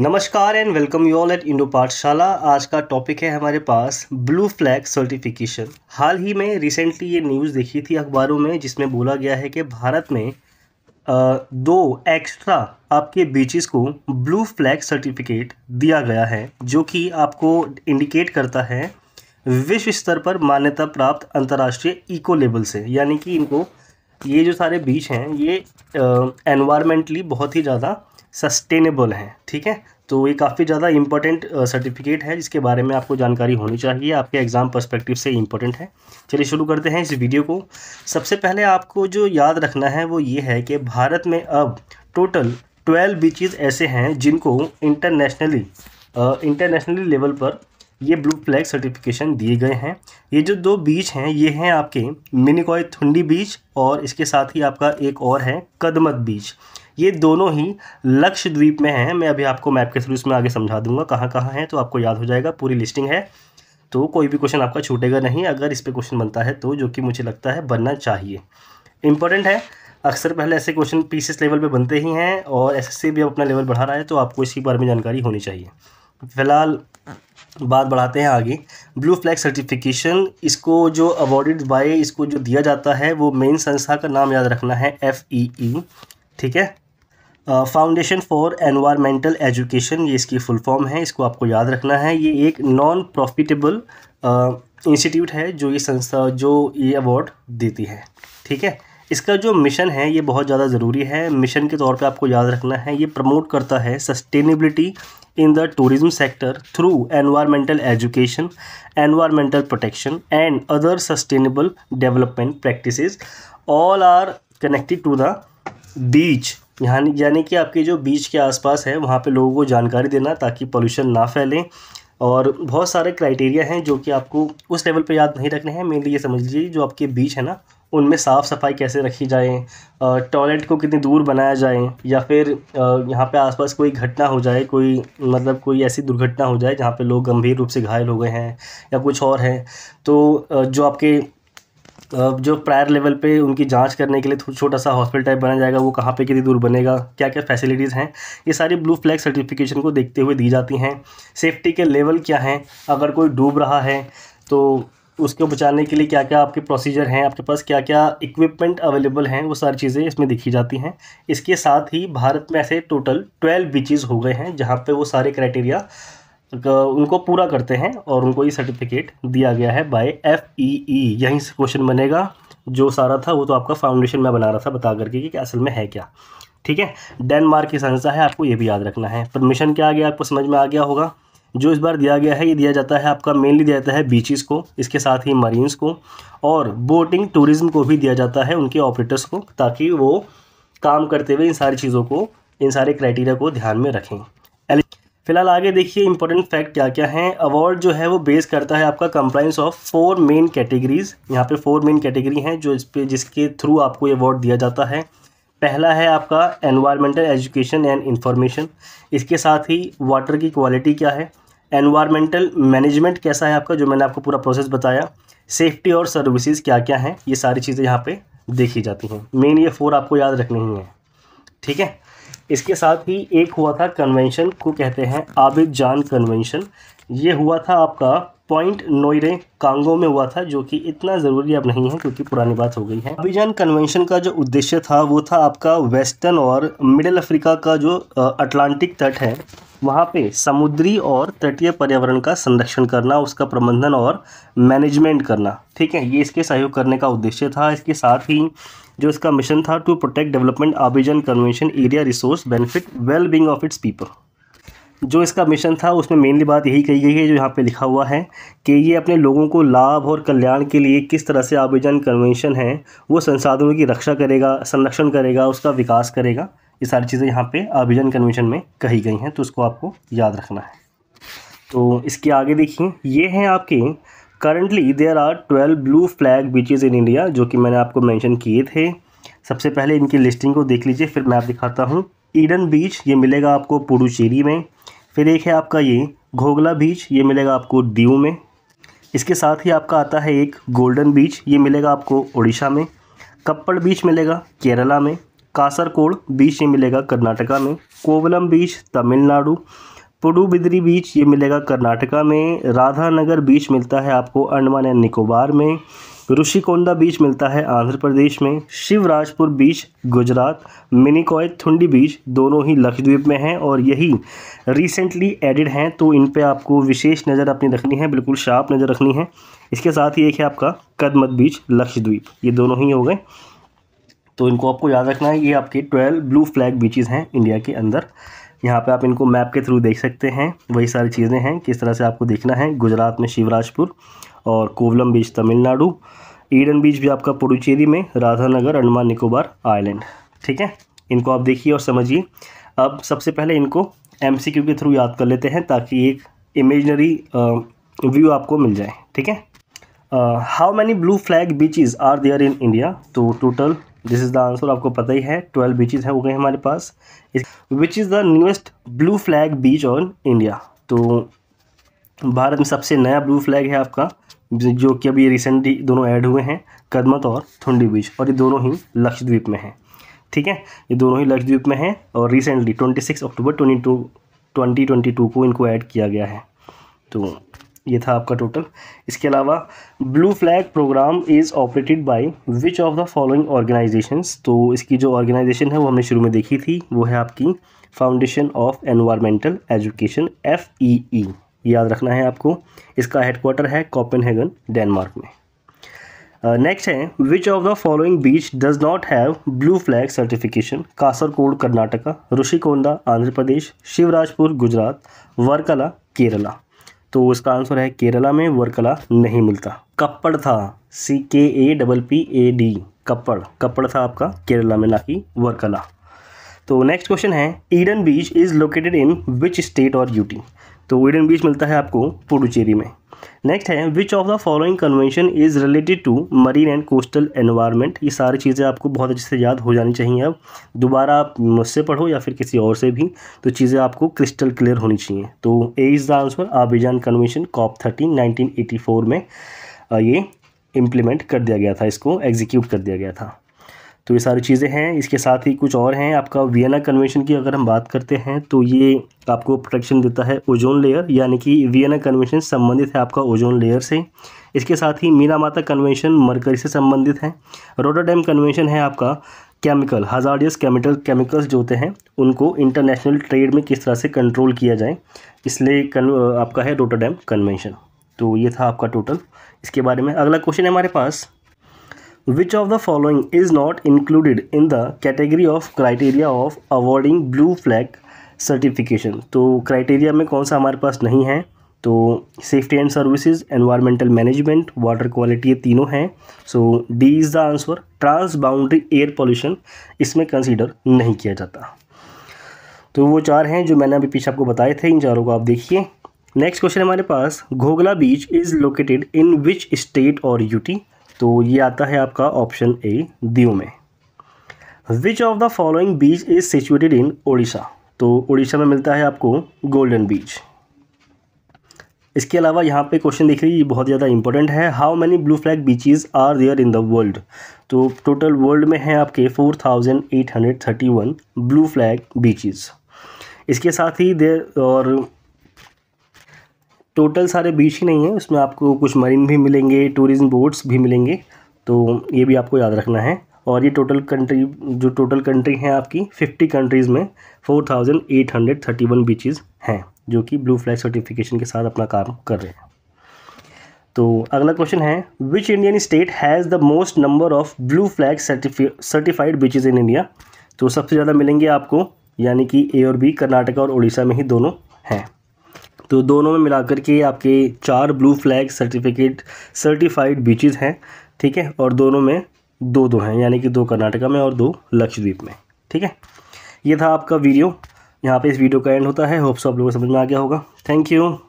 नमस्कार and welcome you all at Indo Pathshala आज का टॉपिक है हमारे पास ब्लू फ्लैग सर्टिफिकेशन हाल ही में रिसेंटली ये न्यूज़ देखी थी अखबारों में जिसमें बोला गया है कि भारत में दो एक्स्ट्रा आपके बीचेस को ब्लू फ्लैग सर्टिफिकेट दिया गया है जो कि आपको इंडिकेट करता है विश्व स्तर पर मान्यता प्राप्त अंतर्राष्ट्रीय इको लेवल से यानी कि इनको ये जो सारे बीच हैं ये एनवायरमेंटली बहुत ही ज़्यादा सस्टेनेबल हैं ठीक है तो ये काफ़ी ज़्यादा इंपॉर्टेंट सर्टिफिकेट है जिसके बारे में आपको जानकारी होनी चाहिए आपके एग्ज़ाम पर्सपेक्टिव से इम्पोर्टेंट है चलिए शुरू करते हैं इस वीडियो को सबसे पहले आपको जो याद रखना है वो ये है कि भारत में अब टोटल ट्वेल्व बीचेस ऐसे हैं जिनको इंटरनेशनली इंटरनेशनली लेवल पर ये ब्लू फ्लैग सर्टिफिकेशन दिए गए हैं ये जो दो बीच हैं ये हैं आपके मिनिकॉय थुंडी बीच और इसके साथ ही आपका एक और है कदमत बीच ये दोनों ही लक्षद्वीप में हैं मैं अभी आपको मैप के थ्रू इसमें आगे समझा दूंगा कहाँ कहाँ हैं तो आपको याद हो जाएगा पूरी लिस्टिंग है तो कोई भी क्वेश्चन आपका छूटेगा नहीं अगर इस पर क्वेश्चन बनता है तो जो कि मुझे लगता है बनना चाहिए इंपॉर्टेंट है अक्सर पहले ऐसे क्वेश्चन पी लेवल पर बनते ही हैं और एस भी अब अपना लेवल बढ़ा रहा है तो आपको इसके बारे में जानकारी होनी चाहिए फिलहाल बात बढ़ाते हैं आगे ब्लू फ्लैग सर्टिफिकेशन इसको जो अवॉर्डेड बाय इसको जो दिया जाता है वो मेन संस्था का नाम याद रखना है एफ ई ई ठीक है फाउंडेशन फॉर एनवायरमेंटल एजुकेशन ये इसकी फुल फॉर्म है इसको आपको याद रखना है ये एक नॉन प्रॉफिटेबल इंस्टीट्यूट है जो ये संस्था जो ये अवार्ड देती है ठीक है इसका जो मिशन है ये बहुत ज़्यादा ज़रूरी है मिशन के तौर पे आपको याद रखना है ये प्रमोट करता है sustainability in the tourism sector through environmental education environmental protection and other sustainable development practices all are connected to the beach यहाँ यानी कि आपके जो बीच के आसपास है वहाँ पे लोगों को जानकारी देना ताकि पोल्यूशन ना फैले और बहुत सारे क्राइटेरिया हैं जो कि आपको उस लेवल पे याद नहीं रखने हैं मेनली ये समझ लीजिए जो आपके बीच है ना उनमें साफ़ सफाई कैसे रखी जाए टॉयलेट को कितनी दूर बनाया जाए या फिर यहाँ पे आसपास कोई घटना हो जाए कोई मतलब कोई ऐसी दुर्घटना हो जाए जहाँ पे लोग गंभीर रूप से घायल हो गए हैं या कुछ और हैं तो जो आपके तो जो प्रायर लेवल पे उनकी जांच करने के लिए छोटा सा हॉस्पिटल टाइप बनाया जाएगा वो कहाँ पे कितनी दूर बनेगा क्या क्या फैसिलिटीज़ हैं ये सारी ब्लू फ्लैग सर्टिफिकेशन को देखते हुए दी जाती हैं सेफ्टी के लेवल क्या हैं अगर कोई डूब रहा है तो उसको बचाने के लिए क्या क्या आपके प्रोसीजर हैं आपके पास क्या क्या इक्विपमेंट अवेलेबल हैं वो सारी चीज़ें इसमें दिखी जाती हैं इसके साथ ही भारत में ऐसे टोटल ट्वेल्व बीचेज़ हो गए हैं जहाँ पर वो सारे क्राइटेरिया उनको पूरा करते हैं और उनको ये सर्टिफिकेट दिया गया है बाय एफ ई ई यहीं से क्वेश्चन बनेगा जो सारा था वो तो आपका फाउंडेशन में बना रहा था बता करके कि असल में है क्या ठीक है डेनमार्क की संस्था है आपको ये भी याद रखना है परमिशन क्या आ गया आपको समझ में आ गया होगा जो इस बार दिया गया है ये दिया जाता है आपका मेनली दिया जाता है बीचेस को इसके साथ ही मरीन्स को और बोटिंग टूरिज्म को भी दिया जाता है उनके ऑपरेटर्स को ताकि वो काम करते हुए इन सारी चीज़ों को इन सारे क्राइटेरिया को ध्यान में रखें फिलहाल आगे देखिए इंपॉर्टेंट फैक्ट क्या क्या हैं अवार्ड जो है वो बेस करता है आपका compliance of four main categories यहाँ पे फोर मेन कैटेगरी हैं जो इस पे जिसके थ्रू आपको ये अवार्ड दिया जाता है पहला है आपका एनवायरमेंटल एजुकेशन एंड इन्फॉर्मेशन इसके साथ ही वाटर की क्वालिटी क्या है एनवायरमेंटल मैनेजमेंट कैसा है आपका जो मैंने आपको पूरा प्रोसेस बताया सेफ्टी और सर्विसेज क्या क्या हैं ये सारी चीज़ें यहाँ पर देखी जाती हैं मेन ये फोर आपको याद रखनी ही है ठीक है इसके साथ ही एक हुआ था कन्वेंशन को कहते हैं आबिद जान कन्वेंशन ये हुआ था आपका पॉइंट नोइरे कांगो में हुआ था जो कि इतना ज़रूरी अब नहीं है क्योंकि पुरानी बात हो गई है अभिजान कन्वेंशन का जो उद्देश्य था वो था आपका वेस्टर्न और मिडिल अफ्रीका का जो अटलांटिक तट है वहाँ पे समुद्री और तटीय पर्यावरण का संरक्षण करना उसका प्रबंधन और मैनेजमेंट करना ठीक है ये इसके सहयोग करने का उद्देश्य था इसके साथ ही जो इसका मिशन था to protect development Abidjan convention area resource benefit well being of its people जो इसका मिशन था उसमें मेनली बात यही कही गई है जो यहाँ पे लिखा हुआ है कि ये अपने लोगों को लाभ और कल्याण के लिए किस तरह से आवेदन कन्वेंशन है वो संसाधनों की रक्षा करेगा संरक्षण करेगा उसका विकास करेगा ये सारी चीज़ें यहाँ पे आवेदन कन्वेंशन में कही गई हैं तो उसको आपको याद रखना है तो इसके आगे देखिए ये हैं आपके currently there are twelve blue flag beaches in India जो कि मैंने आपको मैंशन किए थे सबसे पहले इनकी लिस्टिंग को देख लीजिए फिर मैं आप दिखाता हूँ ईडन बीच ये मिलेगा आपको पुडुचेरी में फिर एक है आपका ये घोगला बीच ये मिलेगा आपको दीव में इसके साथ ही आपका आता है एक गोल्डन बीच ये मिलेगा आपको उड़ीसा में कप्पड़ बीच मिलेगा केरला में कासरकोड बीच ये मिलेगा कर्नाटका में कोवलम बीच तमिलनाडु पुडुबिद्री बीच ये मिलेगा कर्नाटका में राधानगर बीच मिलता है आपको अंडमान एंड निकोबार में ऋषिकोंडा बीच मिलता है आंध्र प्रदेश में शिवराजपुर बीच गुजरात मिनिकॉय थुंडी बीच दोनों ही लक्षद्वीप में हैं और यही रिसेंटली एडिड हैं तो इन पे आपको विशेष नज़र अपनी रखनी है बिल्कुल शार्प नज़र रखनी है इसके साथ ही एक है आपका कदमत बीच लक्षद्वीप ये दोनों ही हो गए तो इनको आपको याद रखना है ये आपके ट्वेल्व ब्लू फ्लैग बीचेज़ हैं इंडिया के अंदर यहाँ पे आप इनको मैप के थ्रू देख सकते हैं वही सारी चीज़ें हैं किस तरह से आपको देखना है गुजरात में शिवराजपुर और Kovalam beach Tamil Nadu Eden beach भी आपका पुडुचेरी में राधानगर अंडमान निकोबार आइलैंड ठीक है इनको आप देखिए और समझिए अब सबसे पहले इनको एम के थ्रू याद कर लेते हैं ताकि एक इमेजनरी व्यू आपको मिल जाए ठीक है how many blue flag beaches are there in India तो total this is the answer आपको पता ही है ट्वेल्व बीचेस हैं वो गए हमारे पास which is the newest blue flag beach on India तो भारत में सबसे नया ब्लू फ्लैग है आपका जो कि अभी रिसेंटली दोनों ऐड हुए हैं कदमत और थुंडी बीच और ये दोनों ही लक्षद्वीप में हैं ठीक है ये दोनों ही लक्षद्वीप में हैं और रिसेंटली 26 अक्टूबर 22 2022 को इनको ऐड किया गया है तो ये था आपका टोटल इसके अलावा blue flag program is operated by which of the following organisations तो इसकी जो ऑर्गेनाइजेशन है वो हमने शुरू में देखी थी वो है आपकी foundation of environmental education F E E याद रखना है आपको इसका हेडक्वार्टर है कॉपेनहेगन डेनमार्क में नेक्स्ट uh, है which of the following beach does not have blue flag certification Kasarkod Karnataka Rushikonda Andhra Pradesh Shivrajpur Gujarat Varkala Kerala तो उसका आंसर है केरला में वर्कला नहीं मिलता कप्पड़ था C K A double P A D Kappad Kappad था आपका केरला में ना कि वर्कला तो नेक्स्ट क्वेश्चन है Eden beach is located in which state और यूटी तो वीडन बीच मिलता है आपको पुडुचेरी में नेक्स्ट है which of the following convention is related to marine and coastal environment ये सारी चीज़ें आपको बहुत अच्छे से याद हो जानी चाहिए अब दोबारा आप मुझसे पढ़ो या फिर किसी और से भी तो चीज़ें आपको क्रिस्टल क्लियर होनी चाहिए तो A is the answer Abidjan convention COP thirteen nineteen में ये इम्प्लीमेंट कर दिया गया था इसको एग्जीक्यूट कर दिया गया था तो ये सारी चीज़ें हैं इसके साथ ही कुछ और हैं आपका वियना कन्वेंशन की अगर हम बात करते हैं तो ये आपको प्रोटेक्शन देता है ओजोन लेयर यानी कि वियना कन्वेंशन संबंधित है आपका ओजोन लेयर से इसके साथ ही मीना माता कन्वेंशन मरकरी से संबंधित है रोटाडेम कन्वेंशन है आपका केमिकल हजारियस केमिकल केमिकल्स जो होते हैं उनको इंटरनेशनल ट्रेड में किस तरह से कंट्रोल किया जाए इसलिए आपका है रोटाडेम कन्वेंशन तो ये था आपका टोटल इसके बारे में अगला क्वेश्चन है हमारे पास Which of the following is not included in the category of criteria of awarding blue flag certification? तो criteria में कौन सा हमारे पास नहीं है तो safety and services environmental management water quality ये तीनों हैं so D is the answer transboundary air इसमें consider नहीं किया जाता तो वो चार हैं जो मैंने अभी पीछे आपको बताए थे इन चारों को आप देखिए नेक्स्ट क्वेश्चन हमारे पास Ghoghla beach is located in which state और यूटी तो ये आता है आपका ऑप्शन ए दीव में which of the following beach is situated in Odisha तो उड़ीसा में मिलता है आपको गोल्डन बीच इसके अलावा यहाँ पे क्वेश्चन देख ये बहुत ज़्यादा इंपॉर्टेंट है how many blue flag beaches are there in the world तो टोटल वर्ल्ड में हैं आपके 4831 ब्लू फ्लैग बीचेस इसके साथ ही देर और टोटल सारे बीच ही नहीं है उसमें आपको कुछ मरीन भी मिलेंगे टूरिज्म बोट्स भी मिलेंगे तो ये भी आपको याद रखना है और ये टोटल कंट्री जो टोटल कंट्री हैं आपकी फिफ्टी कंट्रीज़ में four thousand eight hundred thirty one beaches हैं जो कि ब्लू फ्लैग सर्टिफिकेशन के साथ अपना काम कर रहे हैं तो अगला क्वेश्चन है which Indian state has the most number of blue flag certified beaches in India तो सबसे ज़्यादा मिलेंगे आपको यानी कि ए और बी कर्नाटका और उड़ीसा में ही दोनों हैं तो दोनों में मिलाकर के आपके चार blue flag certificate certified beaches हैं ठीक है और दोनों में दो दो हैं यानी कि दो कर्नाटका में और दो लक्षद्वीप में ठीक है ये था आपका वीडियो यहाँ पे इस वीडियो का एंड होता है होप्स आप लोगों को समझ में आ गया होगा थैंक यू